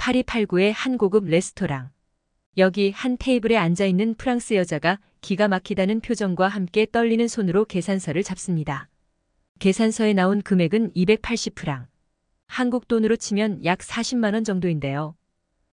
8289의 한 고급 레스토랑. 여기 한 테이블에 앉아있는 프랑스 여자가 기가 막히다는 표정과 함께 떨리는 손으로 계산서를 잡습니다. 계산서에 나온 금액은 280프랑. 한국 돈으로 치면 약 40만원 정도인데요.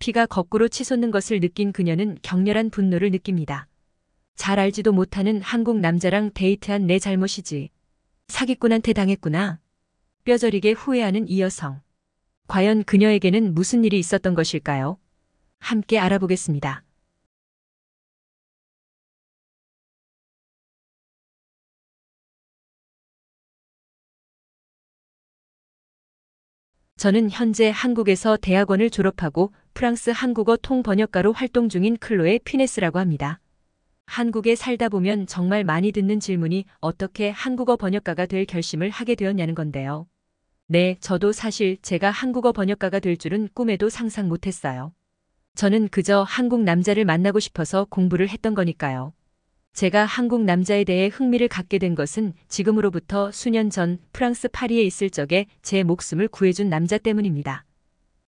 피가 거꾸로 치솟는 것을 느낀 그녀는 격렬한 분노를 느낍니다. 잘 알지도 못하는 한국 남자랑 데이트한 내 잘못이지. 사기꾼한테 당했구나. 뼈저리게 후회하는 이 여성. 과연 그녀에게는 무슨 일이 있었던 것일까요? 함께 알아보겠습니다. 저는 현재 한국에서 대학원을 졸업하고 프랑스 한국어 통번역가로 활동 중인 클로에 피네스라고 합니다. 한국에 살다 보면 정말 많이 듣는 질문이 어떻게 한국어 번역가가 될 결심을 하게 되었냐는 건데요. 네, 저도 사실 제가 한국어 번역가가 될 줄은 꿈에도 상상 못했어요. 저는 그저 한국 남자를 만나고 싶어서 공부를 했던 거니까요. 제가 한국 남자에 대해 흥미를 갖게 된 것은 지금으로부터 수년 전 프랑스 파리에 있을 적에 제 목숨을 구해준 남자 때문입니다.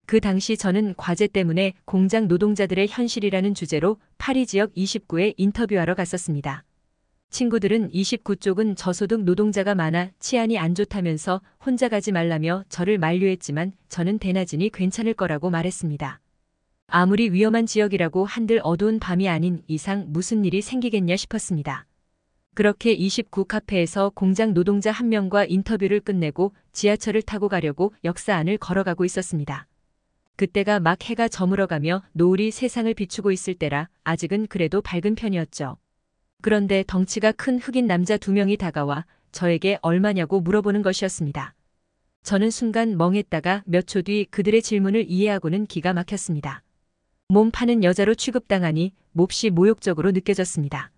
그 당시 저는 과제 때문에 공장 노동자들의 현실이라는 주제로 파리 지역 29에 인터뷰하러 갔었습니다. 친구들은 29쪽은 저소득 노동자가 많아 치안이 안 좋다면서 혼자 가지 말라며 저를 만류했지만 저는 대낮이니 괜찮을 거라고 말했습니다. 아무리 위험한 지역이라고 한들 어두운 밤이 아닌 이상 무슨 일이 생기겠냐 싶었습니다. 그렇게 29 카페에서 공장 노동자 한 명과 인터뷰를 끝내고 지하철을 타고 가려고 역사 안을 걸어가고 있었습니다. 그때가 막 해가 저물어가며 노을이 세상을 비추고 있을 때라 아직은 그래도 밝은 편이었죠. 그런데 덩치가 큰 흑인 남자 두 명이 다가와 저에게 얼마냐고 물어보는 것이었습니다. 저는 순간 멍했다가 몇 초 뒤 그들의 질문을 이해하고는 기가 막혔습니다. 몸 파는 여자로 취급당하니 몹시 모욕적으로 느껴졌습니다.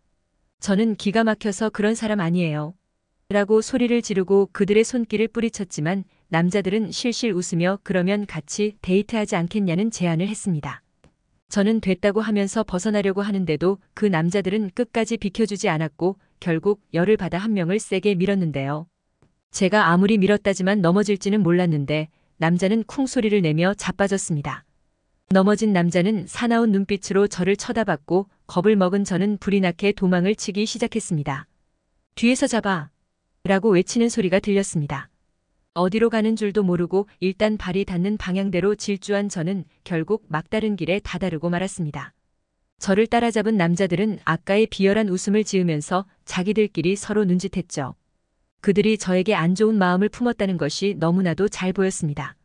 저는 기가 막혀서 그런 사람 아니에요. 라고 소리를 지르고 그들의 손길을 뿌리쳤지만 남자들은 실실 웃으며 그러면 같이 데이트하지 않겠냐는 제안을 했습니다. 저는 됐다고 하면서 벗어나려고 하는데도 그 남자들은 끝까지 비켜주지 않았고 결국 열을 받아 한 명을 세게 밀었는데요. 제가 아무리 밀었다지만 넘어질지는 몰랐는데 남자는 쿵 소리를 내며 자빠졌습니다. 넘어진 남자는 사나운 눈빛으로 저를 쳐다봤고 겁을 먹은 저는 불이 나게 도망을 치기 시작했습니다. 뒤에서 잡아! 라고 외치는 소리가 들렸습니다. 어디로 가는 줄도 모르고 일단 발이 닿는 방향대로 질주한 저는 결국 막다른 길에 다다르고 말았습니다. 저를 따라잡은 남자들은 아까의 비열한 웃음을 지으면서 자기들끼리 서로 눈짓했죠. 그들이 저에게 안 좋은 마음을 품었다는 것이 너무나도 잘 보였습니다.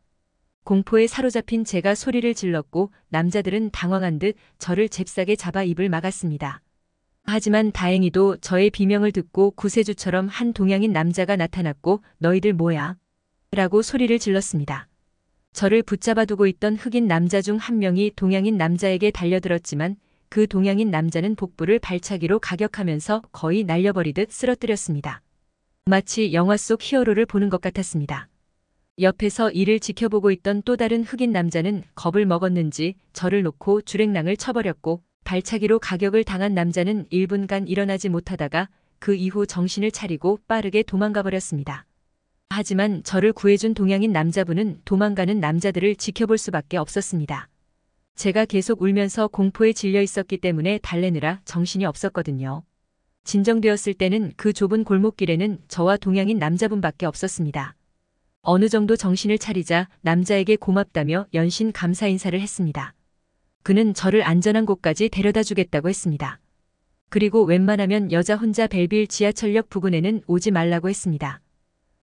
공포에 사로잡힌 제가 소리를 질렀고 남자들은 당황한 듯 저를 잽싸게 잡아 입을 막았습니다. 하지만 다행히도 저의 비명을 듣고 구세주처럼 한 동양인 남자가 나타났고 너희들 뭐야? 라고 소리를 질렀습니다. 저를 붙잡아 두고 있던 흑인 남자 중 한 명이 동양인 남자에게 달려들었지만 그 동양인 남자는 복부를 발차기로 가격하면서 거의 날려버리듯 쓰러뜨렸습니다. 마치 영화 속 히어로를 보는 것 같았습니다. 옆에서 이를 지켜보고 있던 또 다른 흑인 남자는 겁을 먹었는지 저를 놓고 주랭랑을 쳐버렸고 발차기로 가격을 당한 남자는 1분간 일어나지 못하다가 그 이후 정신을 차리고 빠르게 도망가 버렸습니다. 하지만 저를 구해준 동양인 남자분은 도망가는 남자들을 지켜볼 수밖에 없었습니다. 제가 계속 울면서 공포에 질려 있었기 때문에 달래느라 정신이 없었거든요. 진정되었을 때는 그 좁은 골목길에는 저와 동양인 남자분밖에 없었습니다. 어느 정도 정신을 차리자 남자에게 고맙다며 연신 감사 인사를 했습니다. 그는 저를 안전한 곳까지 데려다 주겠다고 했습니다. 그리고 웬만하면 여자 혼자 벨빌 지하철역 부근에는 오지 말라고 했습니다.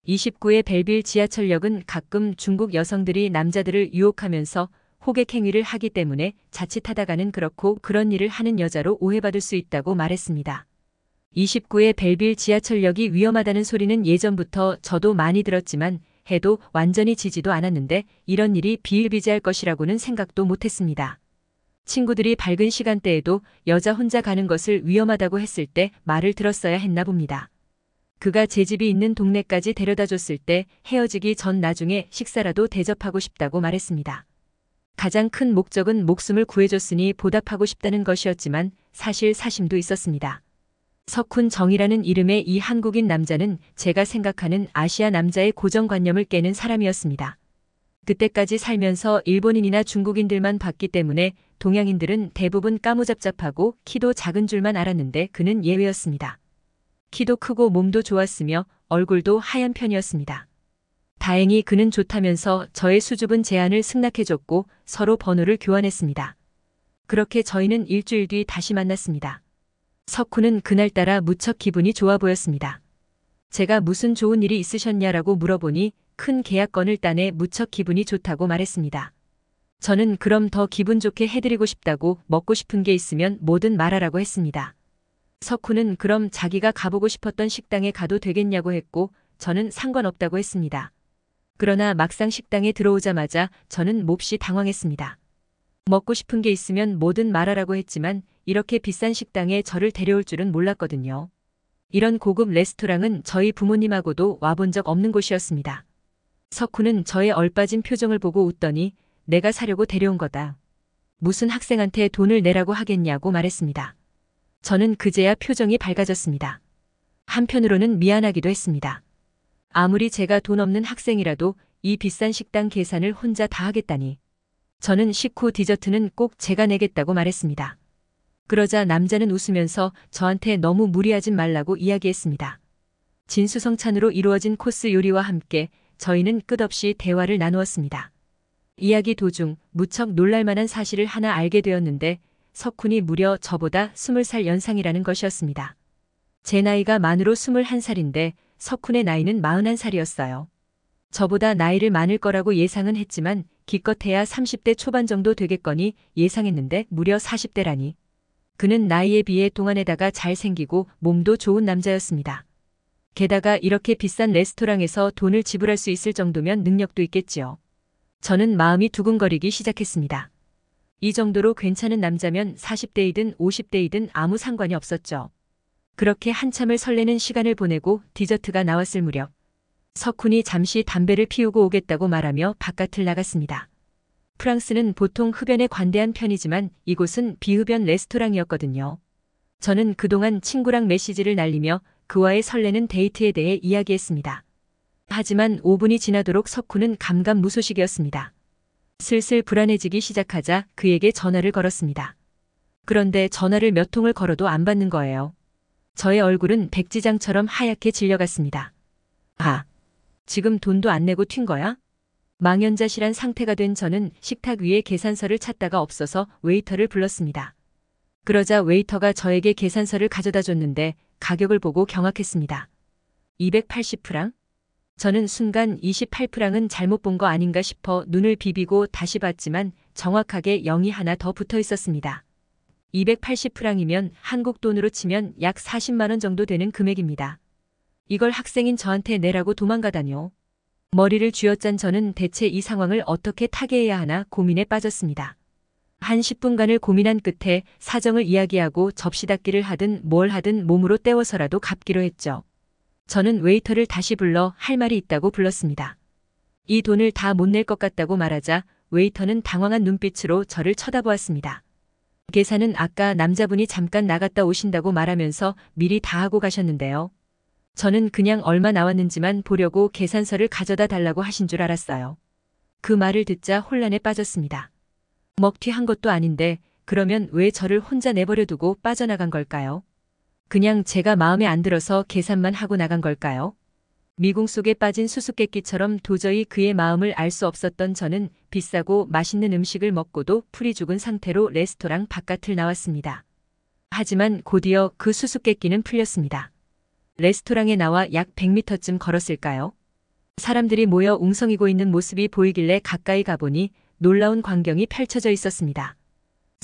29의 벨빌 지하철역은 가끔 중국 여성들이 남자들을 유혹하면서 호객 행위를 하기 때문에 자칫하다가는 그렇고 그런 일을 하는 여자로 오해받을 수 있다고 말했습니다. 29의 벨빌 지하철역이 위험하다는 소리는 예전부터 저도 많이 들었지만 해도 완전히 지지도 않았는데 이런 일이 비일비재할 것이라고는 생각도 못했습니다. 친구들이 밝은 시간대에도 여자 혼자 가는 것을 위험하다고 했을 때 말을 들었어야 했나 봅니다. 그가 제 집이 있는 동네까지 데려다 줬을 때 헤어지기 전 나중에 식사라도 대접하고 싶다고 말했습니다. 가장 큰 목적은 목숨을 구해줬으니 보답하고 싶다는 것이었지만 사실 사심도 있었습니다. 석훈 정이라는 이름의 이 한국인 남자는 제가 생각하는 아시아 남자의 고정관념을 깨는 사람이었습니다. 그때까지 살면서 일본인이나 중국인들만 봤기 때문에 동양인들은 대부분 까무잡잡하고 키도 작은 줄만 알았는데 그는 예외였습니다. 키도 크고 몸도 좋았으며 얼굴도 하얀 편이었습니다. 다행히 그는 좋다면서 저의 수줍은 제안을 승낙해줬고 서로 번호를 교환했습니다. 그렇게 저희는 일주일 뒤 다시 만났습니다. 석훈은 그날따라 무척 기분이 좋아 보였습니다. 제가 무슨 좋은 일이 있으셨냐라고 물어보니 큰 계약건을 따내 무척 기분이 좋다고 말했습니다. 저는 그럼 더 기분 좋게 해드리고 싶다고 먹고 싶은 게 있으면 뭐든 말하라고 했습니다. 석훈은 그럼 자기가 가보고 싶었던 식당에 가도 되겠냐고 했고 저는 상관없다고 했습니다. 그러나 막상 식당에 들어오자마자 저는 몹시 당황했습니다. 먹고 싶은 게 있으면 뭐든 말하라고 했지만 이렇게 비싼 식당에 저를 데려올 줄은 몰랐거든요. 이런 고급 레스토랑은 저희 부모님하고도 와본 적 없는 곳이었습니다. 석훈은 저의 얼빠진 표정을 보고 웃더니 내가 사려고 데려온 거다. 무슨 학생한테 돈을 내라고 하겠냐고 말했습니다. 저는 그제야 표정이 밝아졌습니다. 한편으로는 미안하기도 했습니다. 아무리 제가 돈 없는 학생이라도 이 비싼 식당 계산을 혼자 다 하겠다니. 저는 식후 디저트는 꼭 제가 내겠다고 말했습니다. 그러자 남자는 웃으면서 저한테 너무 무리하진 말라고 이야기했습니다. 진수성찬으로 이루어진 코스 요리와 함께 저희는 끝없이 대화를 나누었습니다. 이야기 도중 무척 놀랄만한 사실을 하나 알게 되었는데 석훈이 무려 저보다 20살 연상이라는 것이었습니다. 제 나이가 만으로 21살인데 석훈의 나이는 41살이었어요. 저보다 나이를 많을 거라고 예상은 했지만 기껏해야 30대 초반 정도 되겠거니 예상했는데 무려 40대라니. 그는 나이에 비해 동안에다가 잘생기고 몸도 좋은 남자였습니다. 게다가 이렇게 비싼 레스토랑에서 돈을 지불할 수 있을 정도면 능력도 있겠지요. 저는 마음이 두근거리기 시작했습니다. 이 정도로 괜찮은 남자면 40대이든 50대이든 아무 상관이 없었죠. 그렇게 한참을 설레는 시간을 보내고 디저트가 나왔을 무렵 석훈이 잠시 담배를 피우고 오겠다고 말하며 바깥을 나갔습니다. 프랑스는 보통 흡연에 관대한 편이지만 이곳은 비흡연 레스토랑이었거든요. 저는 그동안 친구랑 메시지를 날리며 그와의 설레는 데이트에 대해 이야기했습니다. 하지만 5분이 지나도록 석훈은 감감무소식이었습니다. 슬슬 불안해지기 시작하자 그에게 전화를 걸었습니다. 그런데 전화를 몇 통을 걸어도 안 받는 거예요. 저의 얼굴은 백지장처럼 하얗게 질려갔습니다. 아, 지금 돈도 안 내고 튄 거야? 망연자실한 상태가 된 저는 식탁 위에 계산서를 찾다가 없어서 웨이터를 불렀습니다. 그러자 웨이터가 저에게 계산서를 가져다 줬는데 가격을 보고 경악했습니다. 280프랑? 저는 순간 28프랑은 잘못 본 거 아닌가 싶어 눈을 비비고 다시 봤지만 정확하게 0이 하나 더 붙어 있었습니다. 280프랑이면 한국 돈으로 치면 약 40만원 정도 되는 금액입니다. 이걸 학생인 저한테 내라고 도망가다뇨. 머리를 쥐어짠 저는 대체 이 상황을 어떻게 타개해야 하나 고민에 빠졌습니다. 한 10분간을 고민한 끝에 사정을 이야기하고 접시 닦기를 하든 뭘 하든 몸으로 때워서라도 갚기로 했죠. 저는 웨이터를 다시 불러 할 말이 있다고 불렀습니다. 이 돈을 다 못 낼 것 같다고 말하자 웨이터는 당황한 눈빛으로 저를 쳐다보았습니다. 계산은 아까 남자분이 잠깐 나갔다 오신다고 말하면서 미리 다 하고 가셨는데요. 저는 그냥 얼마 나왔는지만 보려고 계산서를 가져다 달라고 하신 줄 알았어요. 그 말을 듣자 혼란에 빠졌습니다. 먹튀한 것도 아닌데 그러면 왜 저를 혼자 내버려 두고 빠져나간 걸까요? 그냥 제가 마음에 안 들어서 계산만 하고 나간 걸까요? 미궁 속에 빠진 수수께끼처럼 도저히 그의 마음을 알 수 없었던 저는 비싸고 맛있는 음식을 먹고도 풀이 죽은 상태로 레스토랑 바깥을 나왔습니다. 하지만 곧이어 그 수수께끼는 풀렸습니다. 레스토랑에 나와 약 100m쯤 걸었을까요? 사람들이 모여 웅성이고 있는 모습이 보이길래 가까이 가보니 놀라운 광경이 펼쳐져 있었습니다.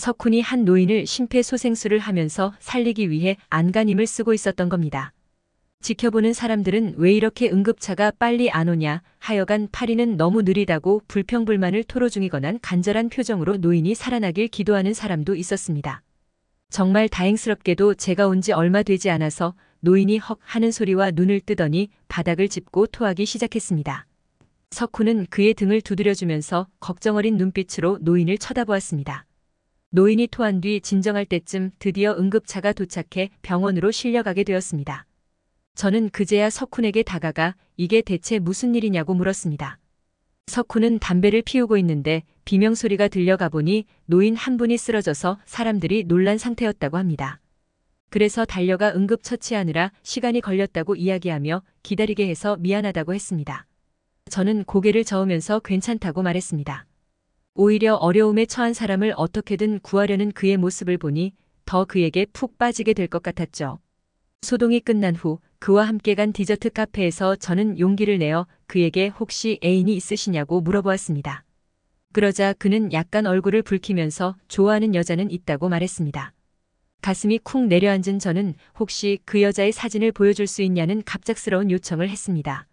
석훈이 한 노인을 심폐소생술을 하면서 살리기 위해 안간힘을 쓰고 있었던 겁니다. 지켜보는 사람들은 왜 이렇게 응급차가 빨리 안 오냐 하여간 파리는 너무 느리다고 불평불만을 토로 중이거나 간절한 표정으로 노인이 살아나길 기도하는 사람도 있었습니다. 정말 다행스럽게도 제가 온 지 얼마 되지 않아서 노인이 헉 하는 소리와 눈을 뜨더니 바닥을 짚고 토하기 시작했습니다. 석훈은 그의 등을 두드려주면서 걱정 어린 눈빛으로 노인을 쳐다보았습니다. 노인이 토한 뒤 진정할 때쯤 드디어 응급차가 도착해 병원으로 실려가게 되었습니다. 저는 그제야 석훈에게 다가가 이게 대체 무슨 일이냐고 물었습니다. 석훈은 담배를 피우고 있는데 비명소리가 들려가 보니 노인 한 분이 쓰러져서 사람들이 놀란 상태였다고 합니다. 그래서 달려가 응급처치하느라 시간이 걸렸다고 이야기하며 기다리게 해서 미안하다고 했습니다. 저는 고개를 저으면서 괜찮다고 말했습니다. 오히려 어려움에 처한 사람을 어떻게든 구하려는 그의 모습을 보니 더 그에게 푹 빠지게 될 것 같았죠. 소동이 끝난 후 그와 함께 간 디저트 카페에서 저는 용기를 내어 그에게 혹시 애인이 있으시냐고 물어보았습니다. 그러자 그는 약간 얼굴을 붉히면서 좋아하는 여자는 있다고 말했습니다. 가슴이 쿵 내려앉은 저는 혹시 그 여자의 사진을 보여줄 수 있냐는 갑작스러운 요청을 했습니다.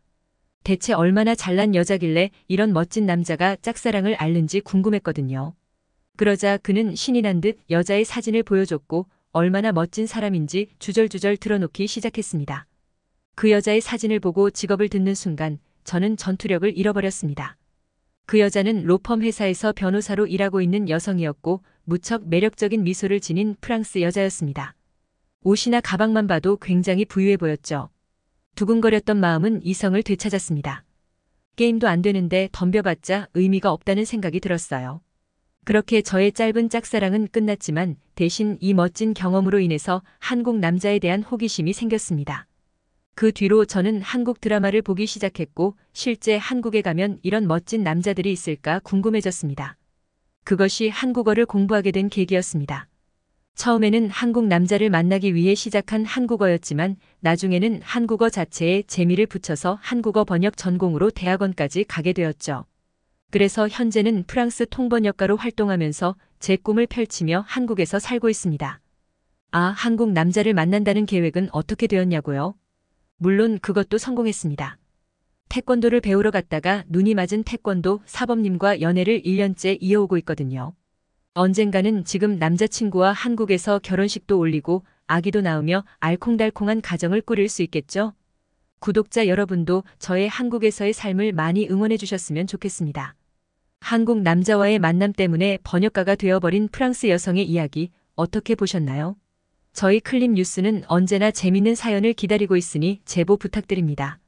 대체 얼마나 잘난 여자길래 이런 멋진 남자가 짝사랑을 앓는지 궁금했거든요. 그러자 그는 신이 난 듯 여자의 사진을 보여줬고 얼마나 멋진 사람인지 주절주절 들어놓기 시작했습니다. 그 여자의 사진을 보고 직업을 듣는 순간 저는 전투력을 잃어버렸습니다. 그 여자는 로펌 회사에서 변호사로 일하고 있는 여성이었고 무척 매력적인 미소를 지닌 프랑스 여자였습니다. 옷이나 가방만 봐도 굉장히 부유해 보였죠. 두근거렸던 마음은 이성을 되찾았습니다. 게임도 안 되는데 덤벼봤자 의미가 없다는 생각이 들었어요. 그렇게 저의 짧은 짝사랑은 끝났지만 대신 이 멋진 경험으로 인해서 한국 남자에 대한 호기심이 생겼습니다. 그 뒤로 저는 한국 드라마를 보기 시작했고 실제 한국에 가면 이런 멋진 남자들이 있을까 궁금해졌습니다. 그것이 한국어를 공부하게 된 계기였습니다. 처음에는 한국 남자를 만나기 위해 시작한 한국어였지만 나중에는 한국어 자체에 재미를 붙여서 한국어 번역 전공으로 대학원까지 가게 되었죠. 그래서 현재는 프랑스 통번역가로 활동하면서 제 꿈을 펼치며 한국에서 살고 있습니다. 아, 한국 남자를 만난다는 계획은 어떻게 되었냐고요? 물론 그것도 성공했습니다. 태권도를 배우러 갔다가 눈이 맞은 태권도 사범님과 연애를 1년째 이어오고 있거든요. 언젠가는 지금 남자친구와 한국에서 결혼식도 올리고 아기도 낳으며 알콩달콩한 가정을 꾸릴 수 있겠죠? 구독자 여러분도 저의 한국에서의 삶을 많이 응원해 주셨으면 좋겠습니다. 한국 남자와의 만남 때문에 번역가가 되어버린 프랑스 여성의 이야기 어떻게 보셨나요? 저희 클립 뉴스는 언제나 재밌는 사연을 기다리고 있으니 제보 부탁드립니다.